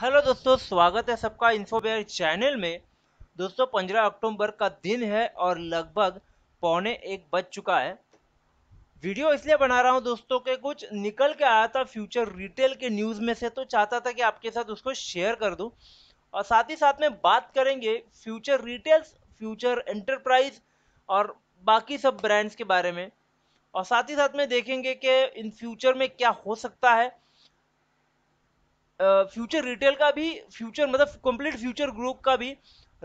hello दोस्तों स्वागत है सबका इन्फोबेयर चैनल में दोस्तों पंद्रह अक्टूबर का दिन है और लगभग पौने एक बज चुका है वीडियो इसलिए बना रहा हूं दोस्तों के कुछ निकल के आया था फ्यूचर रिटेल के न्यूज़ में से तो चाहता था कि आपके साथ उसको शेयर कर दूं और साथ ही साथ में बात करेंगे फ्यूचर रिटेल्स फ्यूचर एंटरप्राइज और बाकी सब ब्रांड्स के बारे में और साथ ही साथ में देखेंगे कि इन फ्यूचर में क्या हो सकता है फ्यूचर रिटेल का भी फ्यूचर मतलब कंप्लीट फ्यूचर ग्रुप का भी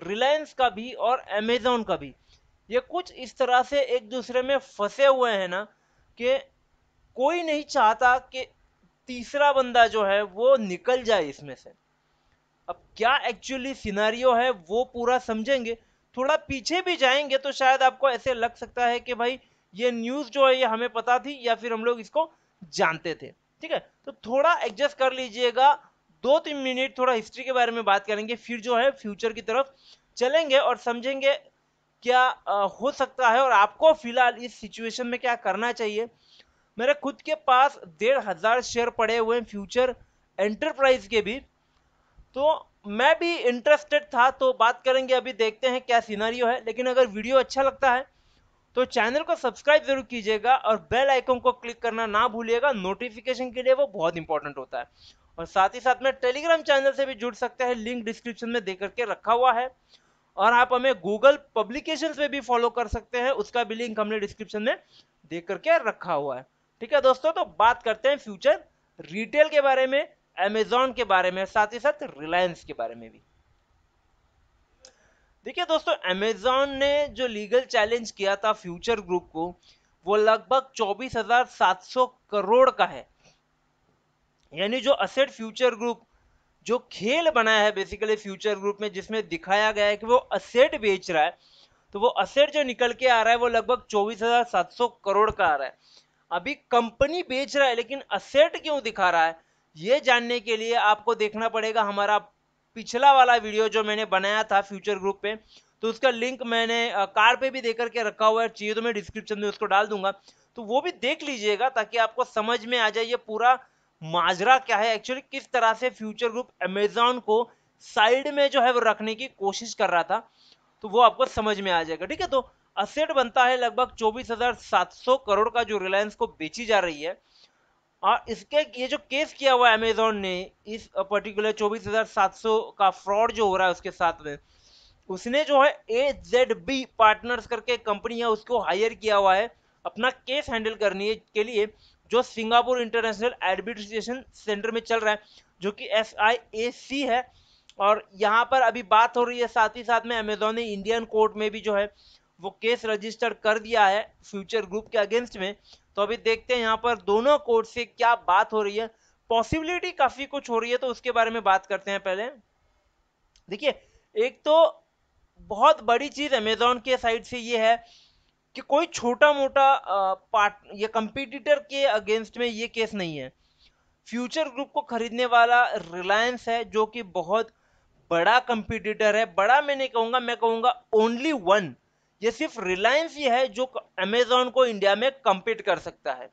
रिलायंस का भी और अमेजोन का भी ये कुछ इस तरह से एक दूसरे में फंसे हुए हैं ना कि कोई नहीं चाहता कि तीसरा बंदा जो है वो निकल जाए इसमें से अब क्या एक्चुअली सिनारियो है वो पूरा समझेंगे थोड़ा पीछे भी जाएंगे तो शायद आपको ऐसे लग सकता है कि भाई ये न्यूज़ जो है ये हमें पता थी या फिर हम लोग इसको जानते थे ठीक है तो थोड़ा एडजस्ट कर लीजिएगा दो तीन मिनट थोड़ा हिस्ट्री के बारे में बात करेंगे फिर जो है फ्यूचर की तरफ चलेंगे और समझेंगे क्या हो सकता है और आपको फिलहाल इस सिचुएशन में क्या करना चाहिए मेरे खुद के पास डेढ़ हज़ार शेयर पड़े हुए हैं फ्यूचर एंटरप्राइज के भी तो मैं भी इंटरेस्टेड था तो बात करेंगे अभी देखते हैं क्या सिनारियो है लेकिन अगर वीडियो अच्छा लगता है तो चैनल को सब्सक्राइब जरूर कीजिएगा और बेल आइकन को क्लिक करना ना भूलिएगा नोटिफिकेशन के लिए वो बहुत इंपॉर्टेंट होता है और साथ ही साथ में टेलीग्राम चैनल से भी जुड़ सकते हैं लिंक डिस्क्रिप्शन में देकर करके रखा हुआ है और आप हमें गूगल पब्लिकेशन पे भी फॉलो कर सकते हैं उसका भी लिंक हमने डिस्क्रिप्शन में दे करके रखा हुआ है ठीक है दोस्तों तो बात करते हैं फ्यूचर रिटेल के बारे में अमेजोन के बारे में साथ ही साथ रिलायंस के बारे में भी देखिए दोस्तों अमेजोन ने जो लीगल चैलेंज किया था फ्यूचर ग्रुप को वो लगभग 24,700 करोड़ का है यानी जो असेट फ्यूचर ग्रुप जो खेल बनाया है बेसिकली फ्यूचर ग्रुप में जिसमें दिखाया गया है कि वो असेट बेच रहा है तो वो असेट जो निकल के आ रहा है वो लगभग 24,700 करोड़ का आ रहा है अभी कंपनी बेच रहा है लेकिन असेट क्यों दिखा रहा है ये जानने के लिए आपको देखना पड़ेगा हमारा पिछला वाला वीडियो जो मैंने बनाया था फ्यूचर ग्रुप पे तो उसका लिंक मैंने कार पे भी देकर के रखा हुआ है चाहिए तो मैं डिस्क्रिप्शन में उसको डाल दूंगा तो वो भी देख लीजिएगा ताकि आपको समझ में आ जाए ये पूरा माजरा क्या है एक्चुअली किस तरह से फ्यूचर ग्रुप अमेजोन को साइड में जो है वो रखने की कोशिश कर रहा था तो वो आपको समझ में आ जाएगा ठीक है तो असेट बनता है लगभग चौबीस करोड़ का जो रिलायंस को बेची जा रही है और इसके ये जो केस किया हुआ है अमेजोन ने इस पर्टिकुलर चौबीस हज़ार सात सौ का फ्रॉड जो हो रहा है उसके साथ में उसने जो है ए जेड बी पार्टनर्स करके कंपनी है उसको हायर किया हुआ है अपना केस हैंडल करने के लिए जो सिंगापुर इंटरनेशनल एडमिनिस्ट्रेशन सेंटर में चल रहा है जो कि एस आई ए सी है और यहाँ पर अभी बात हो रही है साथ ही साथ में अमेजोन ने इंडियन कोर्ट में भी जो है वो केस रजिस्टर कर दिया है फ्यूचर ग्रुप के अगेंस्ट में तो अभी देखते हैं यहाँ पर दोनों कोर्ट से क्या बात हो रही है पॉसिबिलिटी काफी कुछ हो रही है तो उसके बारे में बात करते हैं पहले देखिए एक तो बहुत बड़ी चीज अमेजोन के साइड से ये है कि कोई छोटा मोटा पार्ट या कंपिटिटर के अगेंस्ट में ये केस नहीं है फ्यूचर ग्रुप को खरीदने वाला रिलायंस है जो कि बहुत बड़ा कंपिटिटर है बड़ा मैं नहीं कहूँगा मैं कहूँगा ओनली वन ये सिर्फ रिलायंस ही है जो अमेजोन को इंडिया में कम्पीट कर सकता है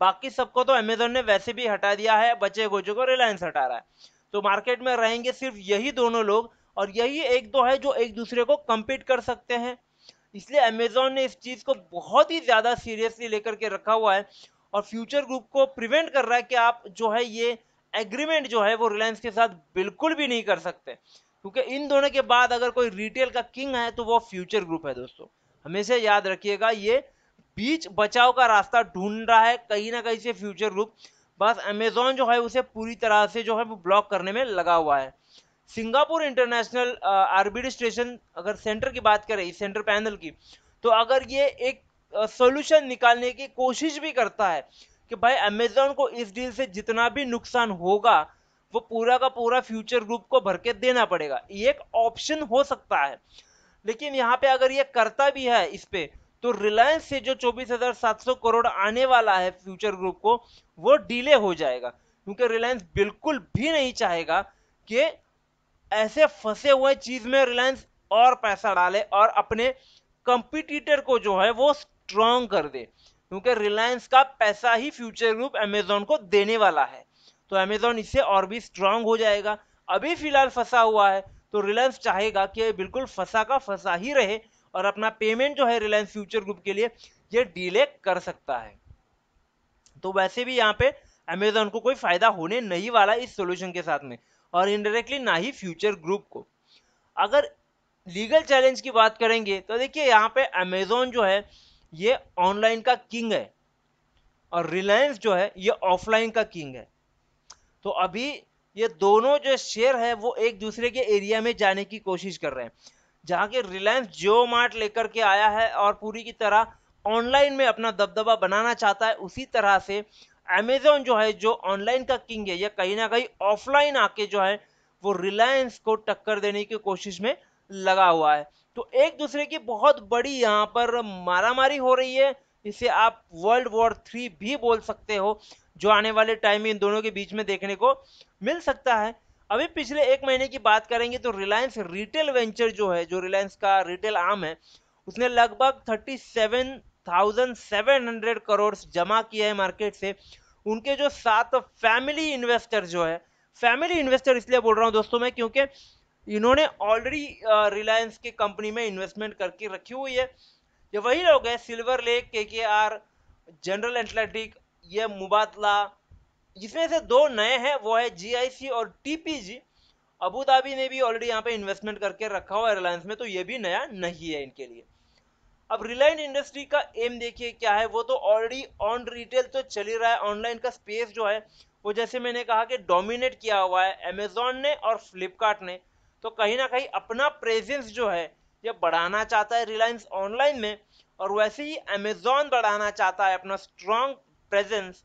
बाकी सबको तो अमेजोन ने वैसे भी हटा दिया है बचे गोचे को रिलायंस हटा रहा है तो मार्केट में रहेंगे सिर्फ यही दोनों लोग और यही एक दो है जो एक दूसरे को कम्पीट कर सकते हैं इसलिए अमेजोन ने इस चीज़ को बहुत ही ज़्यादा सीरियसली लेकर के रखा हुआ है और फ्यूचर ग्रुप को प्रिवेंट कर रहा है कि आप जो है ये एग्रीमेंट जो है वो रिलायंस के साथ बिल्कुल भी नहीं कर सकते क्योंकि इन दोनों के बाद अगर कोई रिटेल का किंग है तो वो फ्यूचर ग्रुप है दोस्तों हमेशा याद रखिएगा ये बीच बचाव का रास्ता ढूंढ रहा है कहीं ना कहीं से फ्यूचर ग्रुप बस अमेजोन जो है उसे पूरी तरह से जो है वो ब्लॉक करने में लगा हुआ है सिंगापुर इंटरनेशनल आरबीडी स्टेशन अगर सेंटर की बात करें इस सेंटर पैनल की तो अगर ये एक सोल्यूशन निकालने की कोशिश भी करता है कि भाई अमेजोन को इस डील से जितना भी नुकसान होगा वो पूरा का पूरा फ्यूचर ग्रुप को भर के देना पड़ेगा ये एक ऑप्शन हो सकता है लेकिन यहाँ पे अगर ये करता भी है इस पे तो रिलायंस से जो 24,700 करोड़ आने वाला है फ्यूचर ग्रुप को वो डिले हो जाएगा क्योंकि रिलायंस बिल्कुल भी नहीं चाहेगा कि ऐसे फंसे हुए चीज में रिलायंस और पैसा डाले और अपने कंपिटिटर को जो है वो स्ट्रांग कर दे क्योंकि रिलायंस का पैसा ही फ्यूचर ग्रुप अमेजोन को देने वाला है तो अमेजोन इससे और भी स्ट्रांग हो जाएगा अभी फिलहाल फंसा हुआ है तो रिलायंस चाहेगा कि बिल्कुल फंसा का फंसा ही रहे और अपना पेमेंट जो है रिलायंस फ्यूचर ग्रुप के लिए ये डिले कर सकता है तो वैसे भी यहाँ पे अमेजोन को कोई फायदा होने नहीं वाला इस सोल्यूशन के साथ में और इनडायरेक्टली ना ही फ्यूचर ग्रुप को अगर लीगल चैलेंज की बात करेंगे तो देखिए यहाँ पे अमेजोन जो है ये ऑनलाइन का किंग है और रिलायंस जो है ये ऑफलाइन का किंग है तो अभी ये दोनों जो शेयर है वो एक दूसरे के एरिया में जाने की कोशिश कर रहे हैं जहाँ के रिलायंस जियो मार्ट लेकर के आया है और पूरी की तरह ऑनलाइन में अपना दबदबा बनाना चाहता है उसी तरह से अमेजोन जो है जो ऑनलाइन का किंग है या कहीं ना कहीं ऑफलाइन आके जो है वो रिलायंस को टक्कर देने की कोशिश में लगा हुआ है तो एक दूसरे की बहुत बड़ी यहाँ पर मारामारी हो रही है इसे आप वर्ल्ड वॉर थ्री भी बोल सकते हो जो आने वाले टाइम में इन दोनों के बीच में देखने को मिल सकता है अभी पिछले एक महीने की बात करेंगे तो रिलायंस रिटेल वेंचर जो है जो रिलायंस का रिटेल आम है उसने लगभग thirty seven thousand seven hundred crore जमा किया है मार्केट से उनके जो सात फैमिली इन्वेस्टर जो है फैमिली इन्वेस्टर इसलिए बोल रहा हूँ दोस्तों मैं क्योंकि इन्होंने ऑलरेडी रिलायंस के कंपनी में इन्वेस्टमेंट करके रखी हुई है ये वही लोग हैं सिल्वर लेक के के आर जनरल एथलेटिक ये मुबादला जिसमें से दो नए हैं वो है जीआईसी और टीपीजी अबू धाबी ने भी ऑलरेडी यहाँ पे इन्वेस्टमेंट करके रखा हुआ है रिलायंस में तो ये भी नया नहीं है इनके लिए अब रिलायंस इंडस्ट्री का एम देखिए क्या है वो तो ऑलरेडी ऑन रिटेल तो चल ही रहा है ऑनलाइन का स्पेस जो है वो जैसे मैंने कहा कि डोमिनेट किया हुआ है अमेजोन ने और फ्लिपकार्ट ने तो कहीं ना कहीं अपना प्रेजेंस जो है ये बढ़ाना चाहता है रिलायंस ऑनलाइन में और वैसे ही अमेजोन बढ़ाना चाहता है अपना स्ट्रॉन्ग प्रेजेंस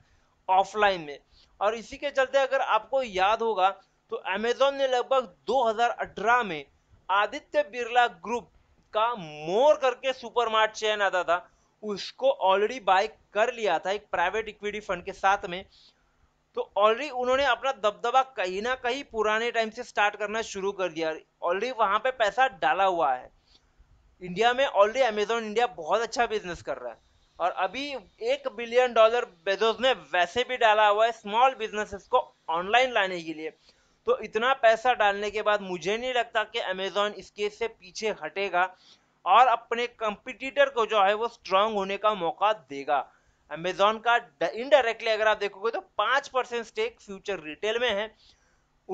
ऑफलाइन में और इसी के चलते अगर आपको याद होगा तो अमेजोन ने लगभग 2018 में आदित्य बिरला ग्रुप का मोर करके सुपरमार्ट चयन आता था उसको ऑलरेडी बाय कर लिया था एक प्राइवेट इक्विटी फंड के साथ में तो ऑलरेडी उन्होंने अपना दबदबा कहीं ना कहीं पुराने टाइम से स्टार्ट करना शुरू कर दिया ऑलरेडी वहां पे पैसा डाला हुआ है इंडिया में ऑलरेडी अमेजोन इंडिया बहुत अच्छा बिजनेस कर रहा है और अभी एक बिलियन डॉलर बेजोस ने वैसे भी डाला हुआ है स्मॉल बिजनेसेस को ऑनलाइन लाने के लिए तो इतना पैसा डालने के बाद मुझे नहीं लगता कि अमेजोन इसके से पीछे हटेगा और अपने कंपिटिटर को जो है वो स्ट्रांग होने का मौका देगा अमेजोन का इनडायरेक्टली अगर आप देखोगे तो पाँच परसेंट स्टेक फ्यूचर रिटेल में है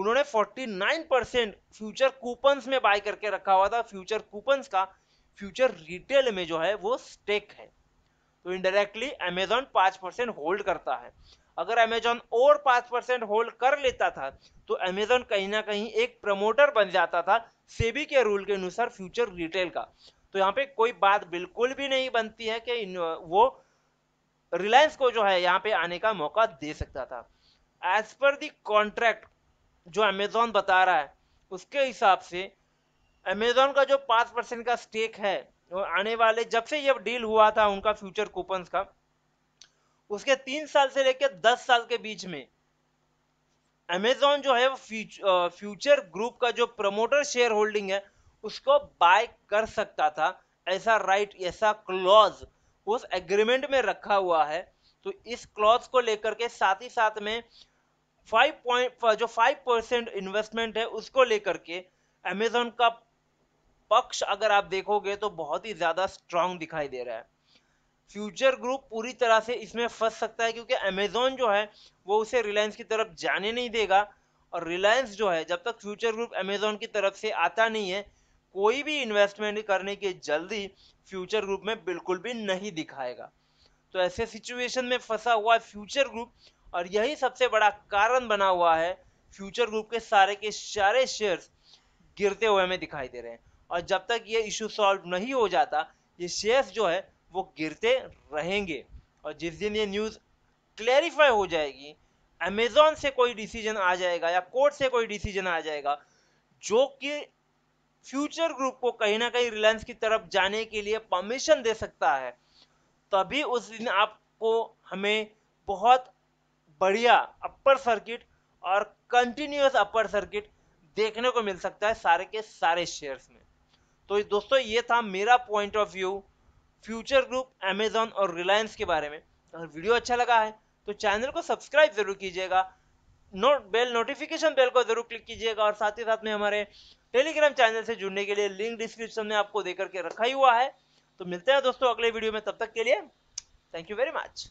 उन्होंने 49 परसेंट फ्यूचर कूपन्स में बाय करके रखा हुआ था फ्यूचर कूपन्स का फ्यूचर रिटेल में जो है वो स्टेक है तो इनडायरेक्टली अमेजोन पांच परसेंट होल्ड करता है अगर अमेजोन और पांच परसेंट होल्ड कर लेता था तो अमेजोन कहीं ना कहीं एक प्रमोटर बन जाता था सेबी के रूल के अनुसार फ्यूचर रिटेल का तो यहाँ पे कोई बात बिल्कुल भी नहीं बनती है कि वो रिलायंस को जो है यहाँ पे आने का मौका दे सकता था एज पर दी कॉन्ट्रैक्ट जो अमेजोन बता रहा है उसके हिसाब से अमेजोन का जो पांच परसेंट का स्टेक है आने वाले जब से ये डील हुआ था उनका फ्यूचर कूपन का उसके तीन साल से लेकर दस साल के बीच में अमेजोन जो है वो फ्यूचर ग्रुप का जो प्रमोटर शेयर होल्डिंग है उसको बाय कर सकता था ऐसा राइट ऐसा क्लॉज उस एग्रीमेंट में रखा हुआ है तो इस क्लॉज को लेकर के साथ ही साथ में फाइव पॉइंट जो फाइव परसेंट इन्वेस्टमेंट है उसको लेकर के अमेजोन का पक्ष अगर आप देखोगे तो बहुत ही ज़्यादा स्ट्रांग दिखाई दे रहा है फ्यूचर ग्रुप पूरी तरह से इसमें फंस सकता है क्योंकि अमेजोन जो है वो उसे रिलायंस की तरफ जाने नहीं देगा और रिलायंस जो है जब तक फ्यूचर ग्रुप अमेजोन की तरफ से आता नहीं है कोई भी इन्वेस्टमेंट करने के जल्दी फ्यूचर ग्रुप में बिल्कुल भी नहीं दिखाएगा तो ऐसे सिचुएशन में फंसा हुआ है फ्यूचर ग्रुप और यही सबसे बड़ा कारण बना हुआ है फ्यूचर ग्रुप के सारे के सारे शेयर्स गिरते हुए हमें दिखाई दे रहे हैं और जब तक ये इशू सॉल्व नहीं हो जाता ये शेयर्स जो है वो गिरते रहेंगे और जिस दिन ये न्यूज़ क्लैरिफाई हो जाएगी अमेजोन से कोई डिसीजन आ जाएगा या कोर्ट से कोई डिसीजन आ जाएगा जो कि फ्यूचर ग्रुप को कहीं ना कहीं रिलायंस की तरफ जाने के लिए परमिशन दे सकता है तभी उस दिन आपको हमें बहुत बढ़िया अपर सर्किट और कंटिन्यूस अपर सर्किट देखने को मिल सकता है सारे के सारे शेयर्स में तो दोस्तों ये था मेरा point of view Future Group Amazon और रिलायंस के बारे में अगर वीडियो अच्छा लगा है तो चैनल को सब्सक्राइब जरूर कीजिएगा नोट बेल नोटिफिकेशन बेल को जरूर क्लिक कीजिएगा और साथ ही साथ में हमारे टेलीग्राम चैनल से जुड़ने के लिए लिंक डिस्क्रिप्शन में आपको देकर के रखा ही हुआ है तो मिलते हैं दोस्तों अगले वीडियो में तब तक के लिए थैंक यू वेरी मच